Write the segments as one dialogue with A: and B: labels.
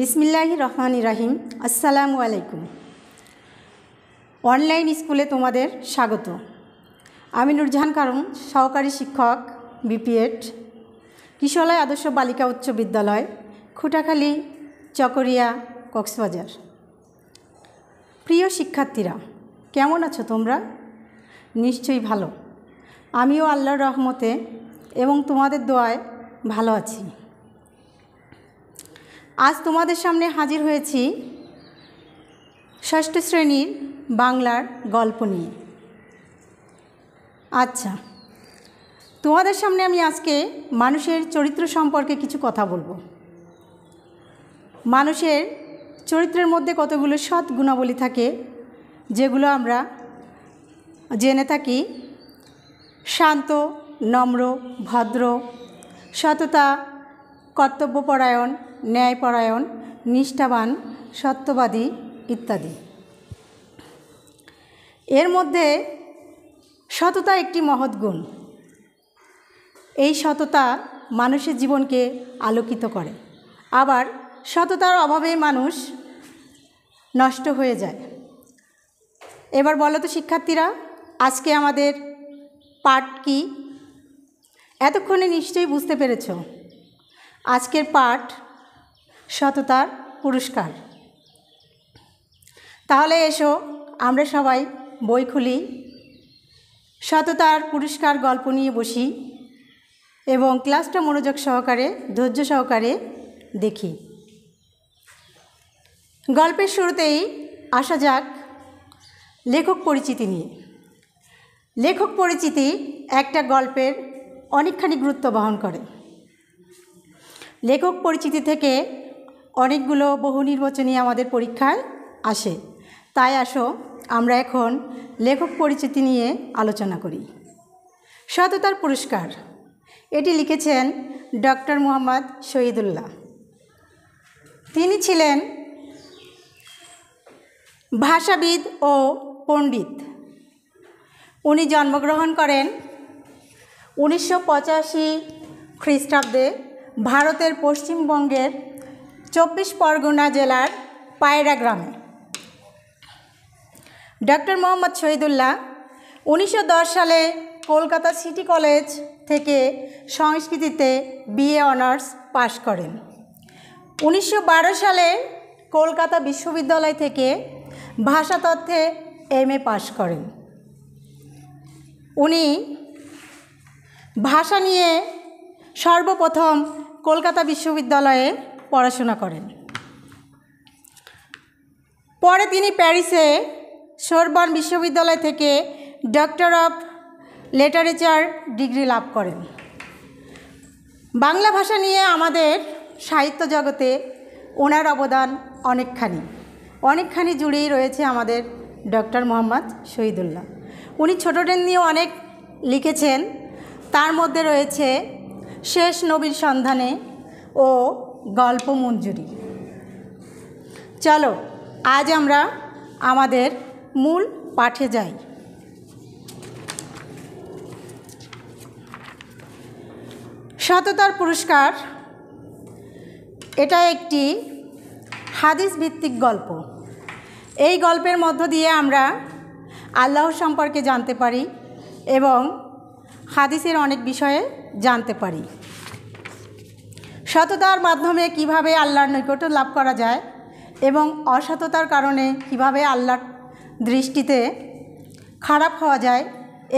A: বিসমিল্লাহ রহমান ইরাহিম আসসালামু আলাইকুম অনলাইন স্কুলে তোমাদের স্বাগত আমি নুরজাহান কারণ সহকারী শিক্ষক বিপিএড কিশোলয় আদর্শ বালিকা উচ্চ বিদ্যালয় খুটাখালী চকরিয়া কক্সবাজার প্রিয় শিক্ষার্থীরা কেমন আছো তোমরা নিশ্চয়ই ভালো আমিও আল্লাহর রহমতে এবং তোমাদের দোয়ায় ভালো আছি আজ তোমাদের সামনে হাজির হয়েছি ষষ্ঠ শ্রেণীর বাংলার গল্প নিয়ে আচ্ছা তোমাদের সামনে আমি আজকে মানুষের চরিত্র সম্পর্কে কিছু কথা বলবো মানুষের চরিত্রের মধ্যে কতগুলো সৎ গুণাবলী থাকে যেগুলো আমরা জেনে থাকি শান্ত নম্র ভদ্র সততা কর্তব্যপরায়ণ ন্যায়পরায়ণ নিষ্ঠাবান সত্যবাদী ইত্যাদি এর মধ্যে সততা একটি মহৎ গুণ এই সততা মানুষের জীবনকে আলোকিত করে আবার সততার অভাবে মানুষ নষ্ট হয়ে যায় এবার বলো তো শিক্ষার্থীরা আজকে আমাদের পাঠ কি এতক্ষণে নিশ্চয়ই বুঝতে পেরেছ আজকের পাঠ সততার পুরস্কার তাহলে এসো আমরা সবাই বই খুলি সততার পুরস্কার গল্প নিয়ে বসি এবং ক্লাসটা মনোযোগ সহকারে ধৈর্য সহকারে দেখি গল্পের শুরুতেই আসা যাক লেখক পরিচিতি নিয়ে লেখক পরিচিতি একটা গল্পের অনেকখানি গুরুত্ব বহন করে লেখক পরিচিতি থেকে অনেকগুলো বহু নির্বাচনী আমাদের পরীক্ষায় আসে তাই আসো আমরা এখন লেখক পরিচিতি নিয়ে আলোচনা করি সততার পুরস্কার এটি লিখেছেন ডক্টর মোহাম্মদ শহীদুল্লাহ তিনি ছিলেন ভাষাবিদ ও পণ্ডিত উনি জন্মগ্রহণ করেন উনিশশো পঁচাশি খ্রিস্টাব্দে ভারতের পশ্চিমবঙ্গের চব্বিশ পরগনা জেলার পায়রা গ্রামে ডক্টর মোহাম্মদ শহীদুল্লাহ উনিশশো সালে কলকাতা সিটি কলেজ থেকে সংস্কৃতিতে বিএ অনার্স পাশ করেন উনিশশো সালে কলকাতা বিশ্ববিদ্যালয় থেকে ভাষাতত্ত্বে এম এ পাশ করেন উনি ভাষা নিয়ে সর্বপ্রথম কলকাতা বিশ্ববিদ্যালয়ে পড়াশোনা করেন পরে তিনি প্যারিসে সোরবন বিশ্ববিদ্যালয় থেকে ডক্টর অফ লিটারেচার ডিগ্রি লাভ করেন বাংলা ভাষা নিয়ে আমাদের সাহিত্য জগতে ওনার অবদান অনেকখানি অনেকখানি জুড়েই রয়েছে আমাদের ডক্টর মোহাম্মদ শহীদুল্লাহ উনি ছোটোদের নিয়ে অনেক লিখেছেন তার মধ্যে রয়েছে শেষ নবীর সন্ধানে ও গল্প মঞ্জুরি চলো আজ আমরা আমাদের মূল পাঠে যাই সততার পুরস্কার এটা একটি হাদিস ভিত্তিক গল্প এই গল্পের মধ্য দিয়ে আমরা আল্লাহ সম্পর্কে জানতে পারি এবং হাদিসের অনেক বিষয়ে জানতে পারি সততার মাধ্যমে কিভাবে আল্লাহর নৈকট্য লাভ করা যায় এবং অসততার কারণে কিভাবে আল্লাহর দৃষ্টিতে খারাপ হওয়া যায়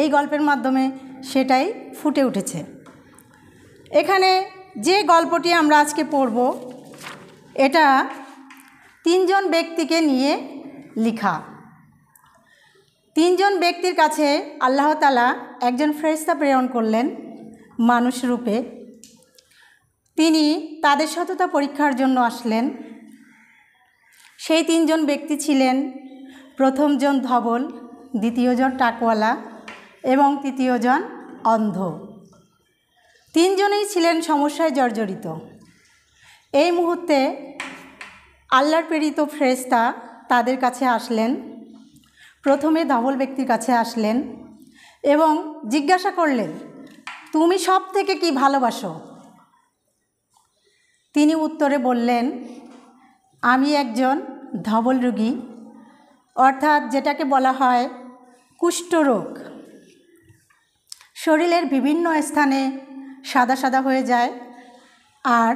A: এই গল্পের মাধ্যমে সেটাই ফুটে উঠেছে এখানে যে গল্পটি আমরা আজকে পড়ব এটা তিনজন ব্যক্তিকে নিয়ে লিখা তিনজন ব্যক্তির কাছে আল্লাহতালা একজন ফেরিস্তা প্রেরণ করলেন মানুষ রূপে তিনি তাদের সততা পরীক্ষার জন্য আসলেন সেই তিনজন ব্যক্তি ছিলেন প্রথমজন ধবল দ্বিতীয়জন টাকওয়ালা এবং তৃতীয়জন অন্ধ তিনজনেই ছিলেন সমস্যায় জর্জরিত এই মুহূর্তে আল্লাহর প্রেরিত ফ্রেস্তা তাদের কাছে আসলেন প্রথমে ধবল ব্যক্তির কাছে আসলেন এবং জিজ্ঞাসা করলেন তুমি সব থেকে কি ভালোবাসো তিনি উত্তরে বললেন আমি একজন ধবল রোগী অর্থাৎ যেটাকে বলা হয় কুষ্ঠরোগ শরীরের বিভিন্ন স্থানে সাদা সাদা হয়ে যায় আর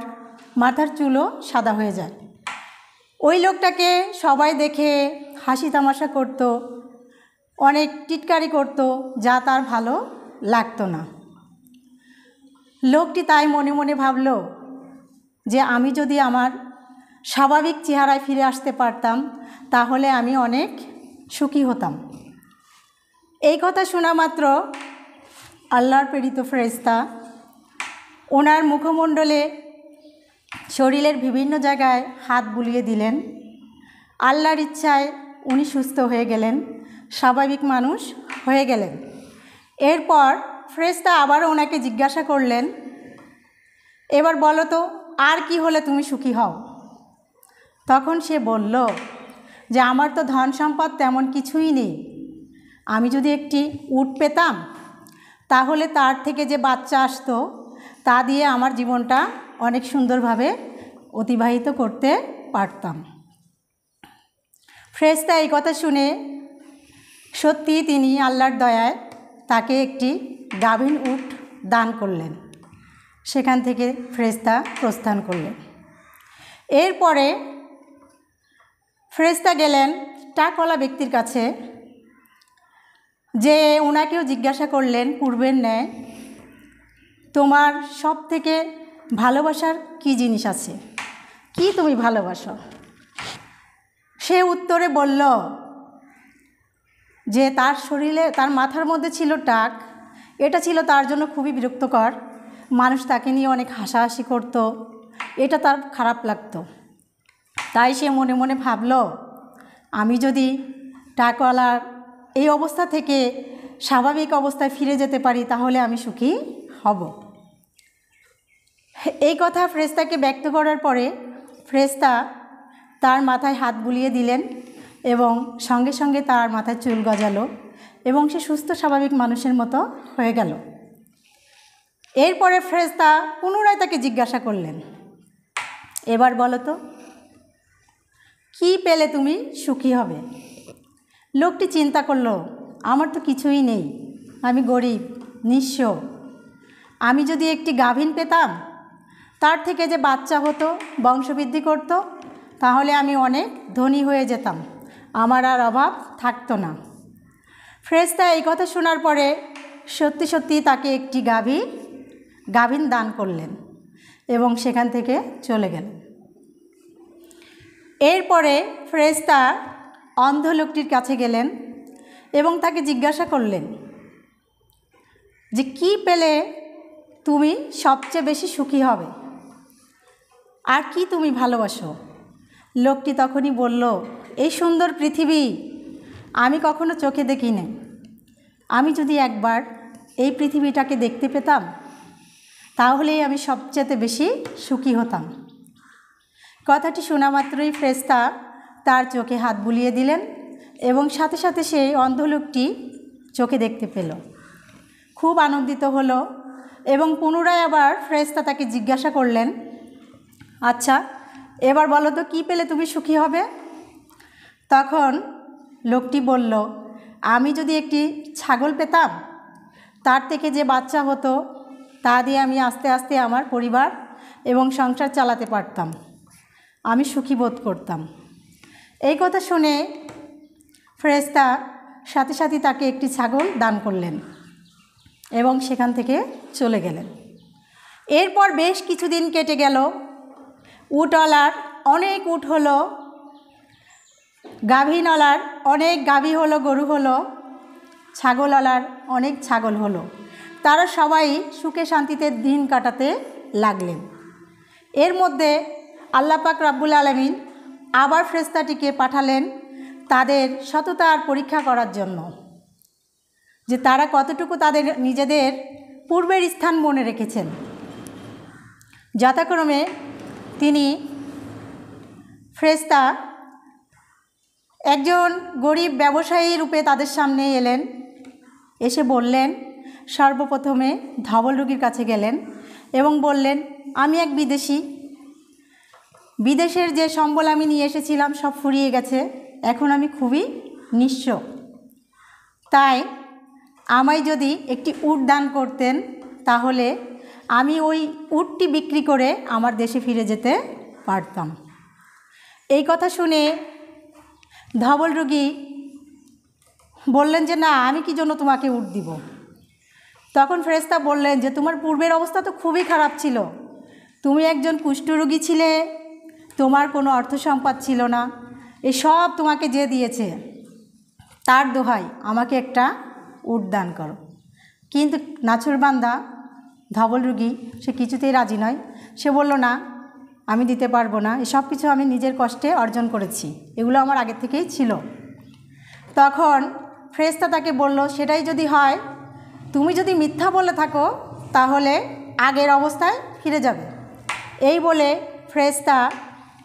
A: মাথার চুলও সাদা হয়ে যায় ওই লোকটাকে সবাই দেখে হাসি তামাশা করত অনেক টিটকারি করত যা তার ভালো লাগতো না লোকটি তাই মনে মনে ভাবলো যে আমি যদি আমার স্বাভাবিক চেহারায় ফিরে আসতে পারতাম তাহলে আমি অনেক সুখী হতাম এই কথা শোনা মাত্র আল্লাহর প্রেরিত ফেরেস্তা ওনার মুখমণ্ডলে শরীরের বিভিন্ন জায়গায় হাত বুলিয়ে দিলেন আল্লাহর ইচ্ছায় উনি সুস্থ হয়ে গেলেন স্বাভাবিক মানুষ হয়ে গেলেন এরপর ফ্রেস্তা আবারও ওনাকে জিজ্ঞাসা করলেন এবার বলো তো আর কি হলে তুমি সুখী হও তখন সে বলল যে আমার তো ধন সম্পদ তেমন কিছুই নেই আমি যদি একটি উট পেতাম তাহলে তার থেকে যে বাচ্চা আসতো তা দিয়ে আমার জীবনটা অনেক সুন্দরভাবে অতিবাহিত করতে পারতাম ফ্রেস্তা এই কথা শুনে সত্যি তিনি আল্লাহর দয়ায় তাকে একটি গাভীন উট দান করলেন সেখান থেকে ফ্রেস্তা প্রস্থান করলেন এরপরে ফ্রেস্তা গেলেন টাকওয়ালা ব্যক্তির কাছে যে ওনাকেও জিজ্ঞাসা করলেন পূর্বের ন্যায় তোমার সব থেকে ভালোবাসার কি জিনিস আছে কি তুমি ভালোবাসো সে উত্তরে বলল যে তার শরীরে তার মাথার মধ্যে ছিল টাক এটা ছিল তার জন্য খুবই বিরক্তকর মানুষ তাকে নিয়ে অনেক হাসাহাসি করত এটা তার খারাপ লাগতো তাই সে মনে মনে ভাবল আমি যদি টাকওয়ালার এই অবস্থা থেকে স্বাভাবিক অবস্থায় ফিরে যেতে পারি তাহলে আমি সুখী হব এই কথা ফ্রেস্তাকে ব্যক্ত করার পরে ফ্রেস্তা তার মাথায় হাত বুলিয়ে দিলেন এবং সঙ্গে সঙ্গে তার মাথায় চুল গজালো এবং সে সুস্থ স্বাভাবিক মানুষের মতো হয়ে গেল এরপরে ফ্রেস্তা পুনরায় তাকে জিজ্ঞাসা করলেন এবার বলো তো কী পেলে তুমি সুখী হবে লোকটি চিন্তা করলো আমার তো কিছুই নেই আমি গরিব নিঃস্ব আমি যদি একটি গাভীন পেতাম তার থেকে যে বাচ্চা হতো বংশবৃদ্ধি করত তাহলে আমি অনেক ধনী হয়ে যেতাম আমার আর অভাব থাকতো না ফ্রেস্তা এই কথা শোনার পরে সত্যি সত্যি তাকে একটি গাভী গাভিন দান করলেন এবং সেখান থেকে চলে গেলেন এরপরে ফ্রেস্তা অন্ধ লোকটির কাছে গেলেন এবং তাকে জিজ্ঞাসা করলেন যে কি পেলে তুমি সবচেয়ে বেশি সুখী হবে আর কি তুমি ভালোবাসো লোকটি তখনই বলল এই সুন্দর পৃথিবী আমি কখনো চোখে দেখিনি আমি যদি একবার এই পৃথিবীটাকে দেখতে পেতাম তাহলেই আমি সবচেয়ে বেশি সুখী হতাম কথাটি শোনা মাত্রই ফ্রেস্তা তার চোখে হাত বুলিয়ে দিলেন এবং সাথে সাথে সেই অন্ধলোকটি চোখে দেখতে পেল খুব আনন্দিত হলো এবং পুনরায় আবার ফ্রেস্তা তাকে জিজ্ঞাসা করলেন আচ্ছা এবার বলো তো কী পেলে তুমি সুখী হবে তখন লোকটি বলল আমি যদি একটি ছাগল পেতাম তার থেকে যে বাচ্চা হতো তা দিয়ে আমি আস্তে আস্তে আমার পরিবার এবং সংসার চালাতে পারতাম আমি সুখী বোধ করতাম এই কথা শুনে ফ্রেস্তা সাথে সাথে তাকে একটি ছাগল দান করলেন এবং সেখান থেকে চলে গেলেন এরপর বেশ কিছুদিন কেটে গেল উটওয়ালার অনেক উট হলো গাভিনওয়ালার অনেক গাভী হলো গরু হলো ছাগলওয়ালার অনেক ছাগল হলো তারা সবাই সুখে শান্তিতে দিন কাটাতে লাগলেন এর মধ্যে আল্লাপাক রাব্বুল আলমিন আবার ফ্রেস্তাটিকে পাঠালেন তাদের সততার পরীক্ষা করার জন্য যে তারা কতটুকু তাদের নিজেদের পূর্বের স্থান মনে রেখেছেন যথাক্রমে তিনি ফ্রেস্তা একজন গরিব ব্যবসায়ী রূপে তাদের সামনে এলেন এসে বললেন সর্বপ্রথমে ধবল রুগীর কাছে গেলেন এবং বললেন আমি এক বিদেশি বিদেশের যে সম্বল আমি নিয়ে এসেছিলাম সব ফুরিয়ে গেছে এখন আমি খুবই নিঃস্ব তাই আমায় যদি একটি উট দান করতেন তাহলে আমি ওই উটটি বিক্রি করে আমার দেশে ফিরে যেতে পারতাম এই কথা শুনে ধবল রুগী বললেন যে না আমি কি জন্য তোমাকে উট দিব তখন ফেরেস্তা বললেন যে তোমার পূর্বের অবস্থা তো খুবই খারাপ ছিল তুমি একজন কুষ্ঠরোগী ছিলে তোমার কোনো অর্থ সম্পদ ছিল না এসব তোমাকে যে দিয়েছে তার দোহাই আমাকে একটা উদ্যান করো কিন্তু নাছুরবান্দা ধবল রুগী সে কিছুতেই রাজি নয় সে বলল না আমি দিতে পারবো না এসব কিছু আমি নিজের কষ্টে অর্জন করেছি এগুলো আমার আগে থেকেই ছিল তখন ফ্রেস্তা তাকে বলল সেটাই যদি হয় তুমি যদি মিথ্যা বলে থাকো তাহলে আগের অবস্থায় ফিরে যাবে এই বলে ফ্রেস্তা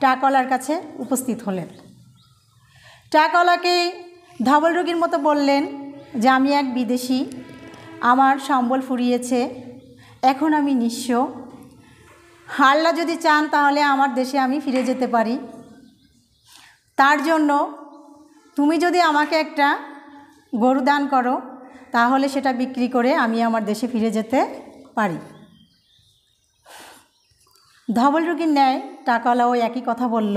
A: টাকলার কাছে উপস্থিত হলেন টাকলাকে ধবল রোগীর মতো বললেন যে আমি এক বিদেশি আমার সম্বল ফুরিয়েছে এখন আমি নিঃস্ব হাল্লা যদি চান তাহলে আমার দেশে আমি ফিরে যেতে পারি তার জন্য তুমি যদি আমাকে একটা গরু দান করো তাহলে সেটা বিক্রি করে আমি আমার দেশে ফিরে যেতে পারি ধবল রুগীর ন্যায় টাকাওয়ালাও একই কথা বলল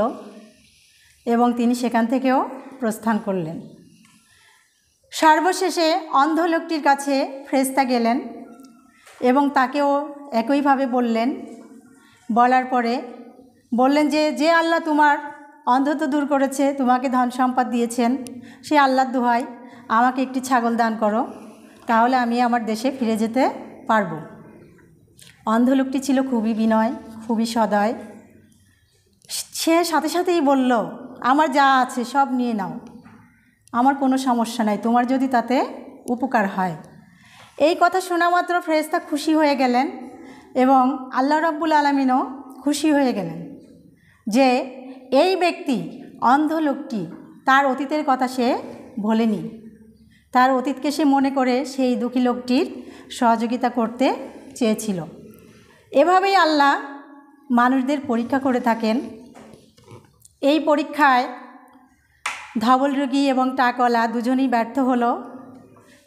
A: এবং তিনি সেখান থেকেও প্রস্থান করলেন সর্বশেষে অন্ধ লোকটির কাছে ফ্রেস্তা গেলেন এবং তাকেও একইভাবে বললেন বলার পরে বললেন যে যে আল্লাহ তোমার অন্ধত্ব দূর করেছে তোমাকে ধন সম্পদ দিয়েছেন সে আল্লাহ দুহাই আমাকে একটি ছাগল দান করো তাহলে আমি আমার দেশে ফিরে যেতে পারব অন্ধ লোকটি ছিল খুবই বিনয় খুবই সদয় সে সাথে সাথেই বলল আমার যা আছে সব নিয়ে নাও আমার কোনো সমস্যা নাই তোমার যদি তাতে উপকার হয় এই কথা শোনা মাত্র ফ্রেস্তা খুশি হয়ে গেলেন এবং আল্লাহ রব্বুল আলমিনও খুশি হয়ে গেলেন যে এই ব্যক্তি অন্ধ লোকটি তার অতীতের কথা সে ভোলেনি তার অতীতকে সে মনে করে সেই দুঃখী লোকটির সহযোগিতা করতে চেয়েছিল এভাবেই আল্লাহ মানুষদের পরীক্ষা করে থাকেন এই পরীক্ষায় ধবল রোগী এবং টাকলা দুজনেই ব্যর্থ হলো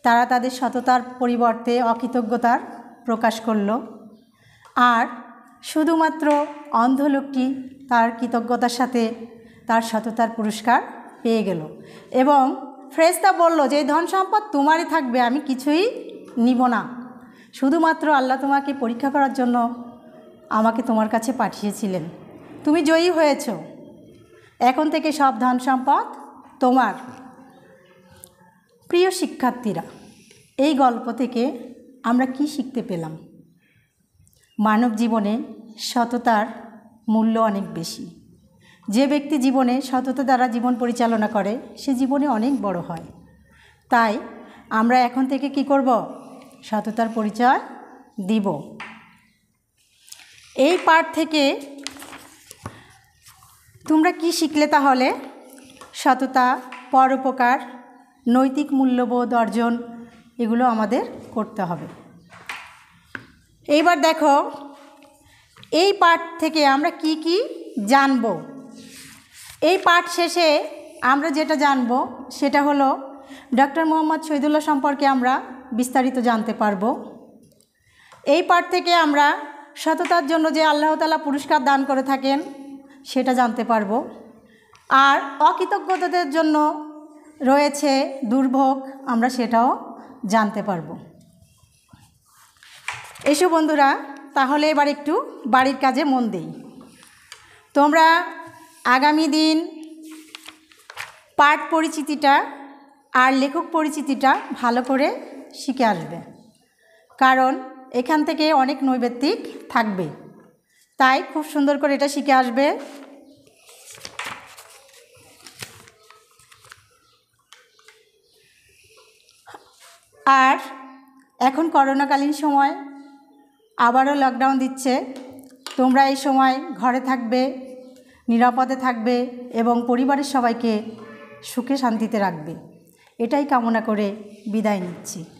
A: তারা তাদের সততার পরিবর্তে অকৃতজ্ঞতার প্রকাশ করল আর শুধুমাত্র অন্ধ লোকটি তার কৃতজ্ঞতার সাথে তার সততার পুরস্কার পেয়ে গেল এবং ফ্রেস্তা বলল যে ধন সম্পদ তোমারই থাকবে আমি কিছুই নিব না শুধুমাত্র আল্লাহ তোমাকে পরীক্ষা করার জন্য আমাকে তোমার কাছে পাঠিয়েছিলেন তুমি জয়ী হয়েছ এখন থেকে সব ধন সম্পদ তোমার প্রিয় শিক্ষার্থীরা এই গল্প থেকে আমরা কি শিখতে পেলাম মানব জীবনে সততার মূল্য অনেক বেশি যে ব্যক্তি জীবনে সততা দ্বারা জীবন পরিচালনা করে সে জীবনে অনেক বড় হয় তাই আমরা এখন থেকে কি করব সততার পরিচয় দিব এই পাঠ থেকে তোমরা কি শিখলে তাহলে সততা পরোপকার নৈতিক মূল্যবোধ অর্জন এগুলো আমাদের করতে হবে এইবার দেখো এই পাঠ থেকে আমরা কি কি জানবো এই পাঠ শেষে আমরা যেটা জানব সেটা হলো ডক্টর মোহাম্মদ শহীদুল্লাহ সম্পর্কে আমরা বিস্তারিত জানতে পারব এই পাঠ থেকে আমরা সততার জন্য যে আল্লাহ তালা পুরস্কার দান করে থাকেন সেটা জানতে পারব আর অকৃতজ্ঞতাদের জন্য রয়েছে দুর্ভোগ আমরা সেটাও জানতে পারব এসো বন্ধুরা তাহলে এবার একটু বাড়ির কাজে মন দিই তোমরা আগামী দিন পাঠ পরিচিতিটা আর লেখক পরিচিতিটা ভালো করে শিখে আসবে কারণ এখান থেকে অনেক নৈবেত্তিক থাকবে তাই খুব সুন্দর করে এটা শিখে আসবে আর এখন করোনাকালীন সময় আবারও লকডাউন দিচ্ছে তোমরা এই সময় ঘরে থাকবে নিরাপদে থাকবে এবং পরিবারের সবাইকে সুখে শান্তিতে রাখবে এটাই কামনা করে বিদায় নিচ্ছি